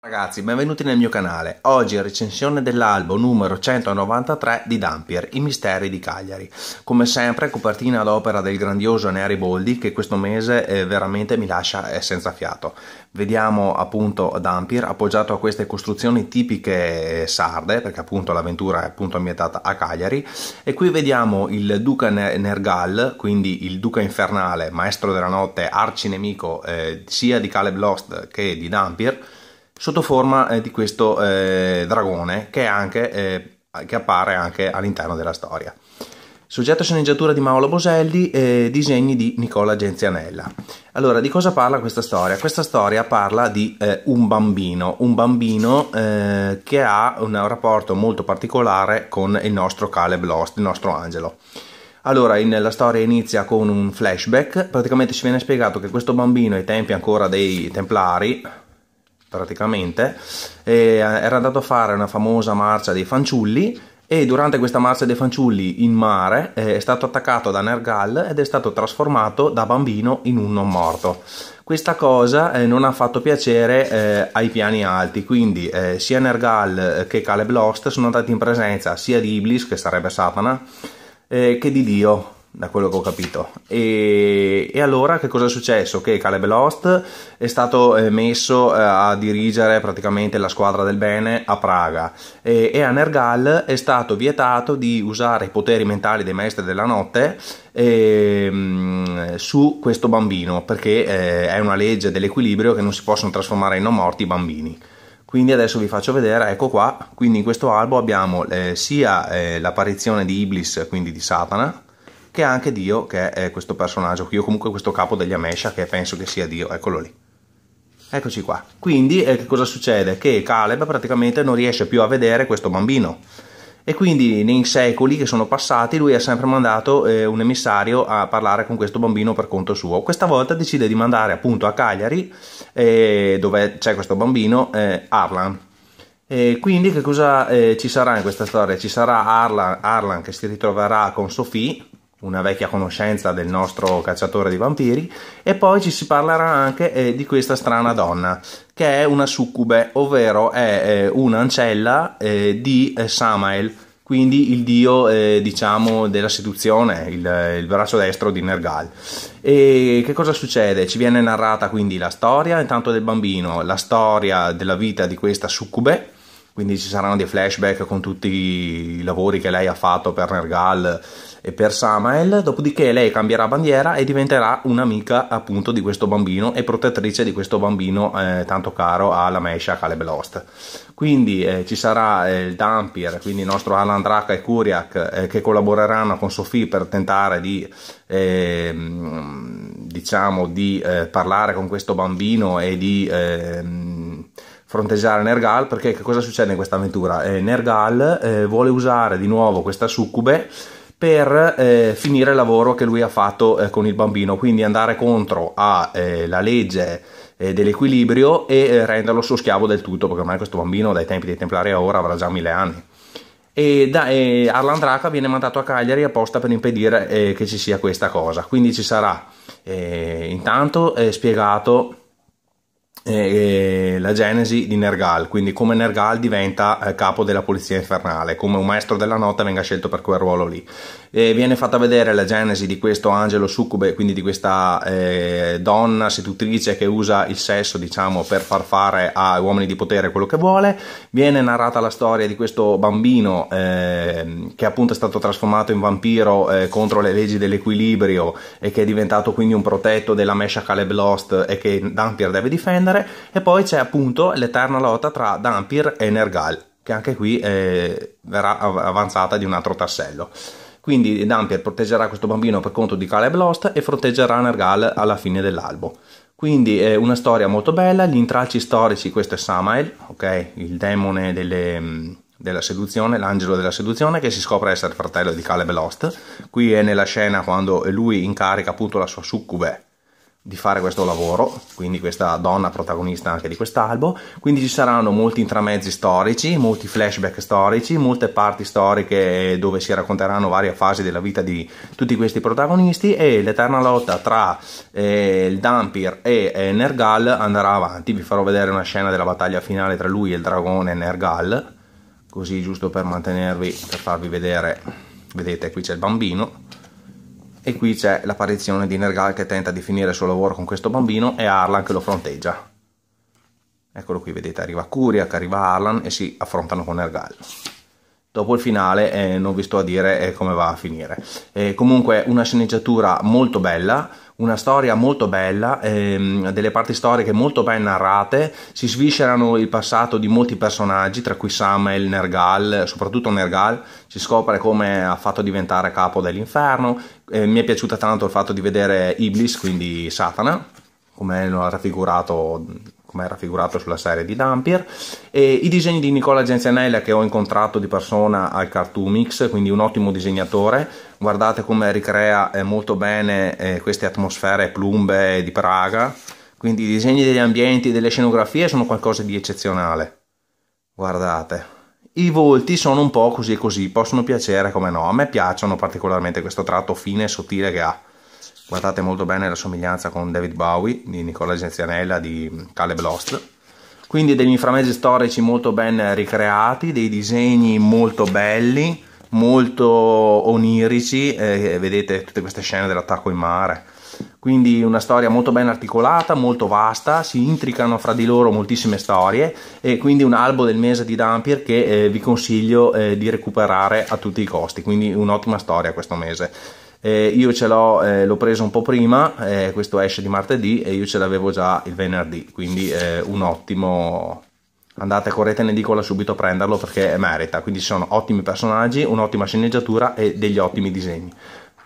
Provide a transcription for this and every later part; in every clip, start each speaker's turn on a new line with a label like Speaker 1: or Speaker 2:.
Speaker 1: Ragazzi, benvenuti nel mio canale. Oggi recensione dell'albo numero 193 di Dampier, I misteri di Cagliari. Come sempre, copertina ad opera del grandioso Neri Boldi che questo mese eh, veramente mi lascia eh, senza fiato. Vediamo appunto Dampier appoggiato a queste costruzioni tipiche eh, sarde, perché appunto l'avventura è appunto ambientata a Cagliari e qui vediamo il duca Nergal, quindi il duca infernale, maestro della notte, arcinemico eh, sia di Caleb Lost che di Dampier sotto forma eh, di questo eh, dragone che, anche, eh, che, appare anche all'interno della storia. Soggetto sceneggiatura di Maolo Boselli e disegni di Nicola Genzianella. Allora, di cosa parla questa storia? Questa storia parla di eh, un bambino, un bambino eh, che ha un rapporto molto particolare con il nostro Caleb Lost, il nostro angelo. Allora, in, la storia inizia con un flashback, praticamente ci viene spiegato che questo bambino ai tempi ancora dei Templari, praticamente, eh, era andato a fare una famosa marcia dei fanciulli e durante questa marcia dei fanciulli in mare eh, è stato attaccato da Nergal ed è stato trasformato da bambino in un non morto. Questa cosa eh, non ha fatto piacere ai piani alti, quindi sia Nergal che Caleb Lost sono andati in presenza sia di Iblis, che sarebbe Satana, che di Dio, da quello che ho capito. E, e, allora che cosa è successo? Che Caleb Lost è stato eh, messo eh, a dirigere praticamente la squadra del bene a Praga e, e a Nergal è stato vietato di usare i poteri mentali dei maestri della notte e, ehm, su questo bambino perché eh, è una legge dell'equilibrio che non si possono trasformare in non morti i bambini quindi adesso vi faccio vedere ecco qua quindi in questo albo abbiamo eh, sia eh, l'apparizione di Iblis quindi di Satana che è anche Dio, che è questo personaggio qui, o comunque questo capo degli Amesha, che penso che sia Dio, eccolo lì. Eccoci qua. Quindi eh, cosa succede? Che Caleb praticamente non riesce più a vedere questo bambino. E quindi nei secoli che sono passati lui ha sempre mandato eh, un emissario a parlare con questo bambino per conto suo. Questa volta decide di mandare appunto a Cagliari, eh, dove c'è questo bambino, eh, Arlan. E quindi che cosa eh, ci sarà in questa storia? Ci sarà Arlan, Arlan che si ritroverà con Sophie una vecchia conoscenza del nostro cacciatore di vampiri e poi ci si parlerà anche eh, di questa strana donna che è una succube ovvero è eh, un'ancella eh, di eh, Samael quindi il dio eh, diciamo della seduzione il, il, braccio destro di Nergal e che cosa succede? ci viene narrata quindi la storia intanto del bambino la storia della vita di questa succube quindi ci saranno dei flashback con tutti i lavori che lei ha fatto per Nergal e per Samael, dopodiché lei cambierà bandiera e diventerà un'amica appunto di questo bambino e protettrice di questo bambino eh, tanto caro alla Mesha Caleb Lost. Quindi eh, ci sarà eh, il Dampier, quindi il nostro Alan Draca e Kuriak eh, che collaboreranno con Sophie per tentare di ehm, diciamo di eh, parlare con questo bambino e di ehm, fronteggiare Nergal perché che cosa succede in questa avventura? Eh, Nergal eh, vuole usare di nuovo questa succube per eh, finire il lavoro che lui ha fatto eh, con il bambino, quindi andare contro alla eh, legge eh, dell'equilibrio e renderlo suo schiavo del tutto, perché ormai questo bambino dai tempi dei Templari a ora avrà già mille anni. E, da, e Arlan Draca viene mandato a Cagliari apposta per impedire che ci sia questa cosa, quindi ci sarà intanto spiegato la genesi di Nergal, quindi come Nergal diventa eh, capo della polizia infernale, come un maestro della notte venga scelto per quel ruolo lì. E viene fatta vedere la genesi di questo angelo succube, quindi di questa eh, donna seduttrice che usa il sesso, diciamo, per far fare a uomini di potere quello che vuole. Viene narrata la storia di questo bambino eh, che appunto è stato trasformato in vampiro eh, contro le leggi dell'equilibrio e che è diventato quindi un protetto della Mesha Caleb Lost e che Dampier deve difendere genere e poi c'è appunto l'eterna lotta tra Dampir e Nergal che anche qui eh, verrà avanzata di un altro tassello quindi Dampir proteggerà questo bambino per conto di Caleb Lost e fronteggerà Nergal alla fine dell'albo quindi è una storia molto bella, gli intralci storici, questo è Samael, okay? il demone delle, mm, della seduzione, l'angelo della seduzione che si scopre essere fratello di Caleb Lost. Qui è nella scena quando lui incarica appunto la sua succube di fare questo lavoro, quindi questa donna protagonista anche di quest'albo, quindi ci saranno molti intramezzi storici, molti flashback storici, molte parti storiche dove si racconteranno varie fasi della vita di tutti questi protagonisti e l'eterna lotta tra eh, il Dampir e eh, Nergal andrà avanti, vi farò vedere una scena della battaglia finale tra lui e il dragone Nergal, così giusto per mantenervi, per farvi vedere, vedete qui c'è il bambino, e qui c'è l'apparizione di Nergal che tenta di finire il suo lavoro con questo bambino e Arlan che lo fronteggia. Eccolo qui, vedete, arriva Kuriak, arriva Arlan e si affrontano con Nergal. Dopo il finale eh, non vi sto a dire eh, come va a finire. Eh, comunque una sceneggiatura molto bella, una storia molto bella, ehm, delle parti storiche molto ben narrate, si sviscerano il passato di molti personaggi, tra cui Samuel, Nergal, soprattutto Nergal, si scopre come ha fatto diventare capo dell'inferno, eh, mi è piaciuto tanto il fatto di vedere Iblis, quindi Satana, come lo ha raffigurato come è raffigurato sulla serie di Dampier, e i disegni di Nicola Genzianella che ho incontrato di persona al Cartoomix, quindi un ottimo disegnatore, guardate come ricrea eh, molto bene eh, queste atmosfere plumbe di Praga, quindi i disegni degli ambienti e delle scenografie sono qualcosa di eccezionale, guardate. I volti sono un po' così e così, possono piacere come no, a me piacciono particolarmente questo tratto fine e sottile che ha guardate molto bene la somiglianza con David Bowie di Nicola Genzianella di Caleb Lost quindi degli inframezzi storici molto ben ricreati dei disegni molto belli molto onirici eh, vedete tutte queste scene dell'attacco in mare quindi una storia molto ben articolata, molto vasta, si intricano fra di loro moltissime storie e quindi un albo del mese di Dampier che eh, vi consiglio eh, di recuperare a tutti i costi, quindi un'ottima storia questo mese. Eh, io ce l'ho, eh, l'ho preso un po' prima, eh, questo esce di martedì e io ce l'avevo già il venerdì, quindi eh, un ottimo... Andate, correte in edicola subito a prenderlo perché merita, quindi ci sono ottimi personaggi, un'ottima sceneggiatura e degli ottimi disegni.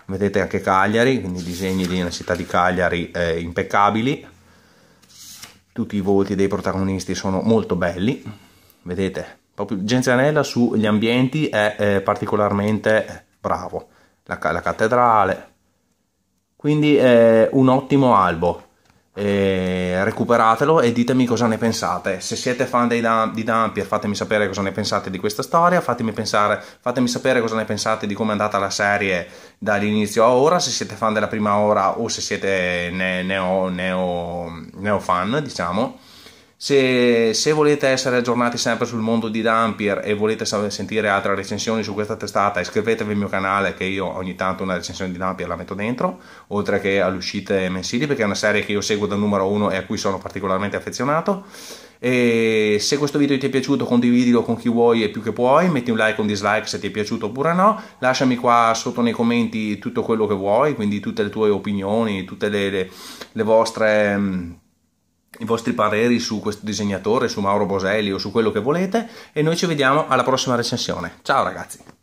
Speaker 1: Vedete anche Cagliari, quindi disegni di una città di Cagliari eh, impeccabili. Tutti i volti dei protagonisti sono molto belli, vedete? Proprio Genzianella sugli ambienti è eh, particolarmente bravo la, la cattedrale. Quindi è eh, un ottimo albo. E eh, recuperatelo e ditemi cosa ne pensate. Se siete fan dei, di Dampier, fatemi sapere cosa ne pensate di questa storia. Fatemi, pensare, fatemi sapere cosa ne pensate di come è andata la serie dall'inizio a ora. Se siete fan della prima ora o se siete neo, neo, neo fan, diciamo. Se, se, volete essere aggiornati sempre sul mondo di Dampier e volete sentire altre recensioni su questa testata, iscrivetevi al mio canale che io ogni tanto una recensione di Dampier la metto dentro, oltre che alle uscite mensili perché è una serie che io seguo dal numero 1 e a cui sono particolarmente affezionato. E se questo video ti è piaciuto condividilo con chi vuoi e più che puoi, metti un like o un dislike se ti è piaciuto oppure no, lasciami qua sotto nei commenti tutto quello che vuoi, quindi tutte le tue opinioni, tutte le, le, le vostre i vostri pareri su questo disegnatore, su Mauro Boselli o su quello che volete e noi ci vediamo alla prossima recensione. Ciao ragazzi!